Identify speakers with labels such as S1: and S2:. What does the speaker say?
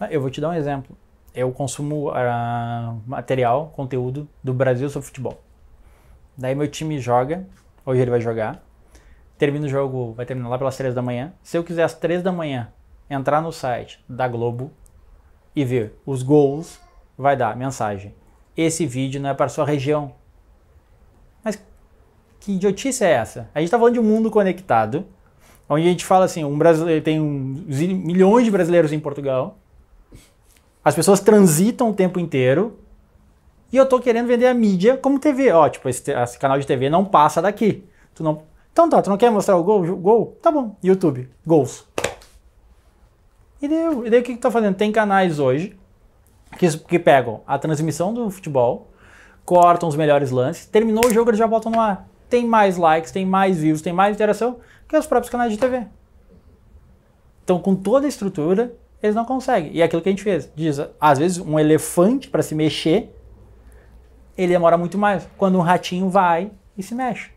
S1: Ah, eu vou te dar um exemplo. Eu consumo uh, material, conteúdo do Brasil sobre futebol. Daí meu time joga, hoje ele vai jogar. Termina o jogo, vai terminar lá pelas três da manhã. Se eu quiser às três da manhã entrar no site da Globo e ver os gols, vai dar mensagem. Esse vídeo não é para sua região. Mas que idiotice é essa? A gente está falando de um mundo conectado, onde a gente fala assim, um brasileiro tem um, milhões de brasileiros em Portugal, as pessoas transitam o tempo inteiro e eu tô querendo vender a mídia como TV. Ó, tipo, esse, esse canal de TV não passa daqui. Tu não... Então tá, tu não quer mostrar o gol? Gol? Tá bom. YouTube, gols. E deu. E daí o que, que tá fazendo? Tem canais hoje que, que pegam a transmissão do futebol, cortam os melhores lances, terminou o jogo, eles já botam no ar. Tem mais likes, tem mais views, tem mais interação que os próprios canais de TV. Então, com toda a estrutura, eles não conseguem. E é aquilo que a gente fez, diz, às vezes um elefante para se mexer, ele demora muito mais. Quando um ratinho vai e se mexe.